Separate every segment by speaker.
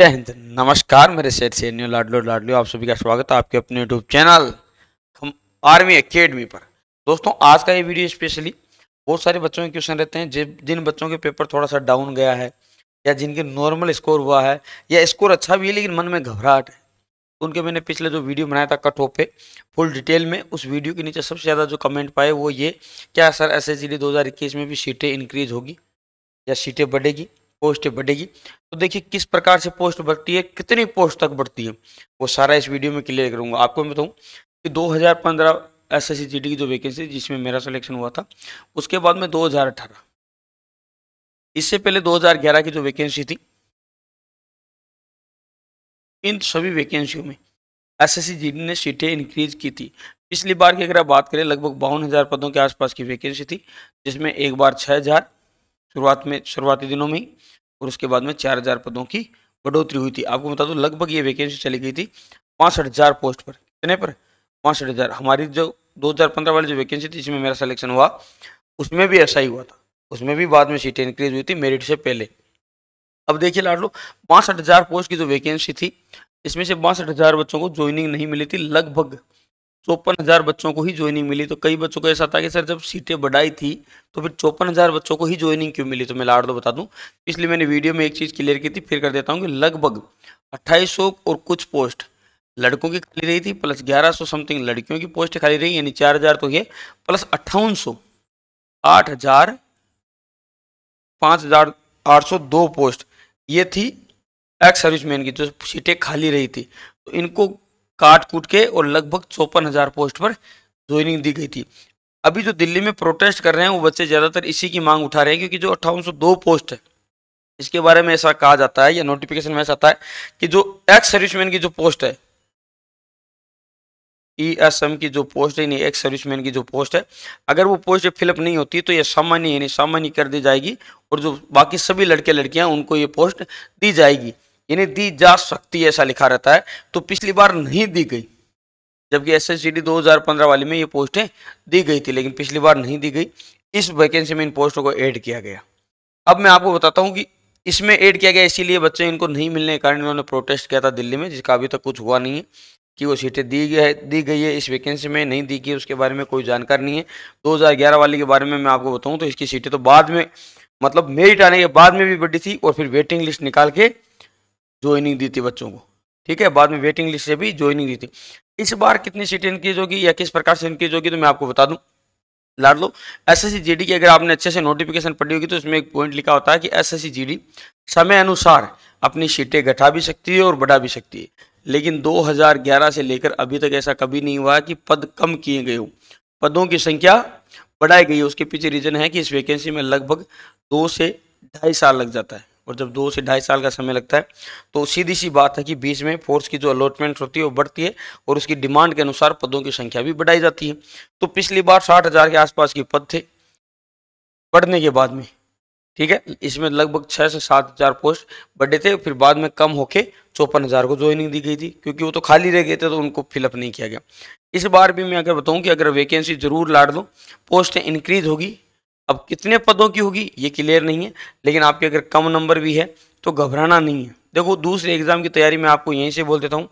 Speaker 1: जय हिंद नमस्कार मेरे शेर शेरनियो लाडलो लाडलो आप सभी का स्वागत है आपके अपने यूट्यूब चैनल हम आर्मी अकेडमी पर दोस्तों आज का ये वीडियो स्पेशली बहुत सारे बच्चों के क्वेश्चन रहते हैं जिन जिन बच्चों के पेपर थोड़ा सा डाउन गया है या जिनके नॉर्मल स्कोर हुआ है या स्कोर अच्छा भी है लेकिन मन में घबराहट है उनके मैंने पिछले जो वीडियो बनाया था कट ऑफ पे फुल डिटेल में उस वीडियो के नीचे सबसे ज़्यादा जो कमेंट पाए वो ये क्या सर एस एस में भी सीटें इंक्रीज होगी या सीटें बढ़ेगी पोस्ट बढ़ेगी तो देखिए किस प्रकार से पोस्ट बढ़ती है कितनी पोस्ट तक बढ़ती है वो सारा इस वीडियो में क्लियर करूँगा आपको मैं बताऊँ कि 2015 एसएससी जीडी की जो वैकेंसी जिसमें मेरा सिलेक्शन हुआ था उसके बाद में 2018 इससे पहले 2011 की जो वैकेंसी थी इन सभी वैकेंसियों में एसएससी जीडी ने सीटें इंक्रीज की थी पिछली बार की अगर आप बात करें लगभग बावन हज़ार पदों के आसपास की वैकेंसी थी जिसमें एक बार छः हज़ार शुरुआत में शुरुआती दिनों में और उसके बाद में चार हज़ार पदों की बढ़ोतरी हुई थी आपको बता दो लगभग ये वैकेंसी चली गई थी पाँसठ हज़ार पोस्ट पर कितने पर पाँसठ हज़ार हमारी जो 2015 वाली जो वैकेंसी थी जिसमें मेरा सिलेक्शन हुआ उसमें भी ऐसा ही हुआ था उसमें भी बाद में सीटें इंक्रीज हुई थी मेरिट से पहले अब देखिए लाट लो पाँसठ हज़ार पोस्ट की जो वैकेंसी थी इसमें से बासठ हज़ार बच्चों को ज्वाइनिंग नहीं मिली थी लगभग चौपन हज़ार बच्चों को ही ज्वाइनिंग मिली तो कई बच्चों को ऐसा था कि सर जब सीटें बढ़ाई थी तो फिर चौपन हज़ार बच्चों को ही ज्वाइनिंग क्यों मिली तो मैं लाड़ दो बता दूं इसलिए मैंने वीडियो में एक चीज़ क्लियर की थी फिर कर देता हूँ कि लगभग अट्ठाईस और कुछ पोस्ट लड़कों की खाली रही थी प्लस ग्यारह सौ समथिंग लड़कियों की पोस्ट खाली रही यानी चार हज़ार तो ये प्लस अट्ठावन सौ आठ हज़ार पाँच हज़ार आठ सौ दो पोस्ट ये थी एक्स सर्विसमैन की जो सीटें खाली रही थी तो इनको काट कूट के और लगभग चौपन हज़ार पोस्ट पर ज्वाइनिंग दी गई थी अभी जो दिल्ली में प्रोटेस्ट कर रहे हैं वो बच्चे ज़्यादातर इसी की मांग उठा रहे हैं क्योंकि जो अट्ठावन पोस्ट है इसके बारे में ऐसा कहा जाता है या नोटिफिकेशन में ऐसा आता है कि जो एक्स सर्विसमैन की जो पोस्ट है ई एस एम की जो पोस्ट है एक्स सर्विसमैन की जो पोस्ट है अगर वो पोस्ट फिलअप नहीं होती तो ये सामान्य यानी सामान्य कर दी जाएगी और जो बाकी सभी लड़के लड़कियां उनको ये पोस्ट दी जाएगी यानी दी जा सकती है ऐसा लिखा रहता है तो पिछली बार नहीं दी गई जबकि एस एस 2015 वाली में ये पोस्टें दी गई थी लेकिन पिछली बार नहीं दी गई इस वैकेंसी में इन पोस्टों को ऐड किया गया अब मैं आपको बताता हूँ कि इसमें ऐड किया गया इसीलिए बच्चे इनको नहीं मिलने के कारण इन्होंने प्रोटेस्ट किया था दिल्ली में जिसका अभी तक कुछ हुआ नहीं है कि वो सीटें दी गई है दी गई है इस वैकेंसी में नहीं दी गई उसके बारे में कोई जानकारी नहीं है 2011 वाले के बारे में मैं आपको बताऊं तो इसकी सीटें तो बाद में मतलब मेरिट आने के बाद में भी बड़ी थी और फिर वेटिंग लिस्ट निकाल के ज्वाइनिंग दी थी बच्चों को ठीक है बाद में वेटिंग लिस्ट से भी ज्वाइनिंग दी थी इस बार कितनी सीटें इंक्रीज होगी या किस प्रकार से इंक्रीज होगी तो मैं आपको बता दूं लाड लो एस एस की अगर आपने अच्छे से नोटिफिकेशन पढ़ी होगी तो उसमें एक पॉइंट लिखा होता है कि एस एस समय अनुसार अपनी सीटें घटा भी सकती है और बढ़ा भी सकती है लेकिन 2011 से लेकर अभी तक ऐसा कभी नहीं हुआ कि पद कम किए गए हों पदों की संख्या बढ़ाई गई है उसके पीछे रीजन है कि इस वैकेंसी में लगभग दो से ढाई साल लग जाता है और जब दो से ढाई साल का समय लगता है तो सीधी सी बात है कि बीच में फोर्स की जो अलॉटमेंट होती है वो बढ़ती है और उसकी डिमांड के अनुसार पदों की संख्या भी बढ़ाई जाती है तो पिछली बार साठ हज़ार के आसपास के पद थे बढ़ने के बाद में ठीक है इसमें लगभग छः से सात हज़ार पोस्ट बढ़े थे फिर बाद में कम होके चौपन हज़ार को ज्वाइनिंग दी गई थी क्योंकि वो तो खाली रह गए थे तो उनको फिलअप नहीं किया गया इस बार भी मैं अगर बताऊँ कि अगर वैकेंसी ज़रूर लाड़ दो पोस्टें इंक्रीज होगी अब कितने पदों की होगी ये क्लियर नहीं है लेकिन आपके अगर कम नंबर भी है तो घबराना नहीं है देखो दूसरे एग्जाम की तैयारी में आपको यहीं से बोल देता हूँ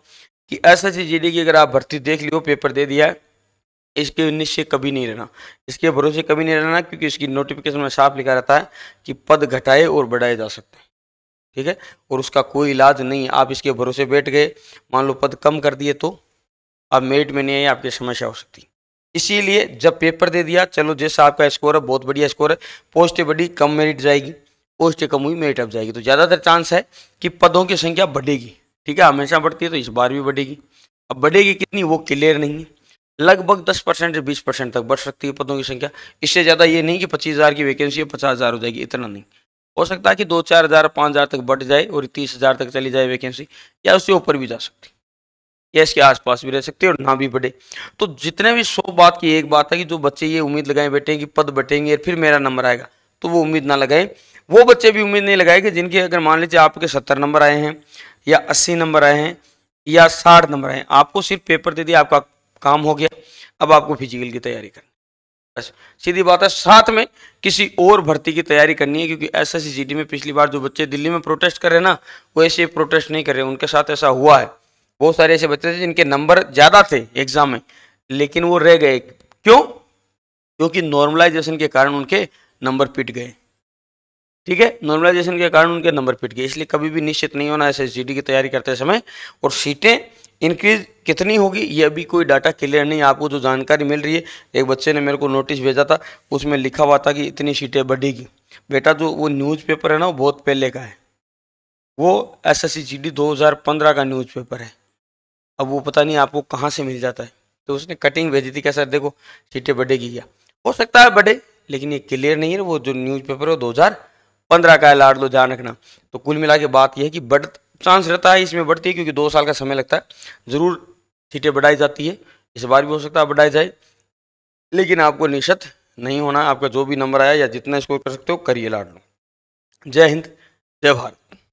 Speaker 1: कि एस एच जी की अगर आप भर्ती देख लियो पेपर दे दिया है इसके निश्चय कभी नहीं रहना इसके भरोसे कभी नहीं रहना क्योंकि इसकी नोटिफिकेशन में साफ लिखा रहता है कि पद घटाए और बढ़ाए जा सकते हैं ठीक है और उसका कोई इलाज नहीं आप इसके भरोसे बैठ गए मान लो पद कम कर दिए तो आप मेरिट में नहीं आई आपकी समस्या हो सकती इसीलिए जब पेपर दे दिया चलो जैसा आपका स्कोर है बहुत बढ़िया स्कोर है पोस्ट बढ़ी कम मेरिट जाएगी पोस्ट कम हुई मेरिट अब जाएगी तो ज़्यादातर चांस है कि पदों की संख्या बढ़ेगी ठीक है हमेशा बढ़ती है तो इस बार भी बढ़ेगी अब बढ़ेगी कितनी वो क्लियर नहीं है लगभग 10 परसेंट से बीस परसेंट तक बढ़ सकती है पदों की संख्या इससे ज़्यादा ये नहीं कि पच्चीस हज़ार की वैकेंसी है पचास हज़ार हो जाएगी इतना नहीं हो सकता है कि दो चार हज़ार पाँच हज़ार तक बढ़ जाए और तीस हज़ार तक चली जाए वैकेंसी या उससे ऊपर भी जा सकती है या इसके आसपास भी रह सकते हैं और ना भी बढ़े तो जितने भी सौ बात की एक बात है कि जो बच्चे ये उम्मीद लगाए बैठे कि पद बटेंगे और फिर मेरा नंबर आएगा तो वो उम्मीद ना लगाएं वो बच्चे भी उम्मीद नहीं लगाए कि जिनके अगर मान लीजिए आपके सत्तर नंबर आए हैं या अस्सी नंबर आए हैं या साठ नंबर आए आपको सिर्फ पेपर दे दिया आपका काम हो गया अब आपको फिजिकल की तैयारी करनी बस सीधी बात है साथ में किसी और भर्ती की तैयारी करनी है क्योंकि एस एस में पिछली बार जो बच्चे दिल्ली में प्रोटेस्ट कर रहे हैं ना वो ऐसे प्रोटेस्ट नहीं कर रहे उनके साथ ऐसा हुआ है बहुत सारे ऐसे बच्चे थे जिनके नंबर ज़्यादा थे एग्ज़ाम में लेकिन वो रह गए क्यों क्योंकि नॉर्मलाइजेशन के कारण उनके नंबर पिट गए ठीक है नॉर्मलाइजेशन के कारण उनके नंबर पिट गए इसलिए कभी भी निश्चित नहीं होना ऐसे जी की तैयारी करते समय और सीटें इंक्रीज कितनी होगी ये अभी कोई डाटा क्लियर नहीं आपको जो जानकारी मिल रही है एक बच्चे ने मेरे को नोटिस भेजा था उसमें लिखा हुआ था कि इतनी सीटें बढ़ेगी बेटा जो वो न्यूज़पेपर है ना वो बहुत पहले का है वो S S C G D दो हज़ार पंद्रह का न्यूज़ है अब वो पता नहीं आपको कहाँ से मिल जाता है तो उसने कटिंग भेजी थी क्या सर देखो सीटें बढ़ेगी क्या हो सकता है बढ़े लेकिन ये क्लियर नहीं है वो जो न्यूज़पेपर है दो हज़ार पंद्रह का है लाड लो ध्यान रखना तो कुल मिला के बात यह है कि बढ़ चांस रहता है इसमें बढ़ती है क्योंकि दो साल का समय लगता है ज़रूर सीटें बढ़ाई जाती है इस बार भी हो सकता है बढ़ाई जाए लेकिन आपको निश्चित नहीं होना आपका जो भी नंबर आया या जितना स्कोर कर सकते हो करिए लाड लो जय हिंद जय भारत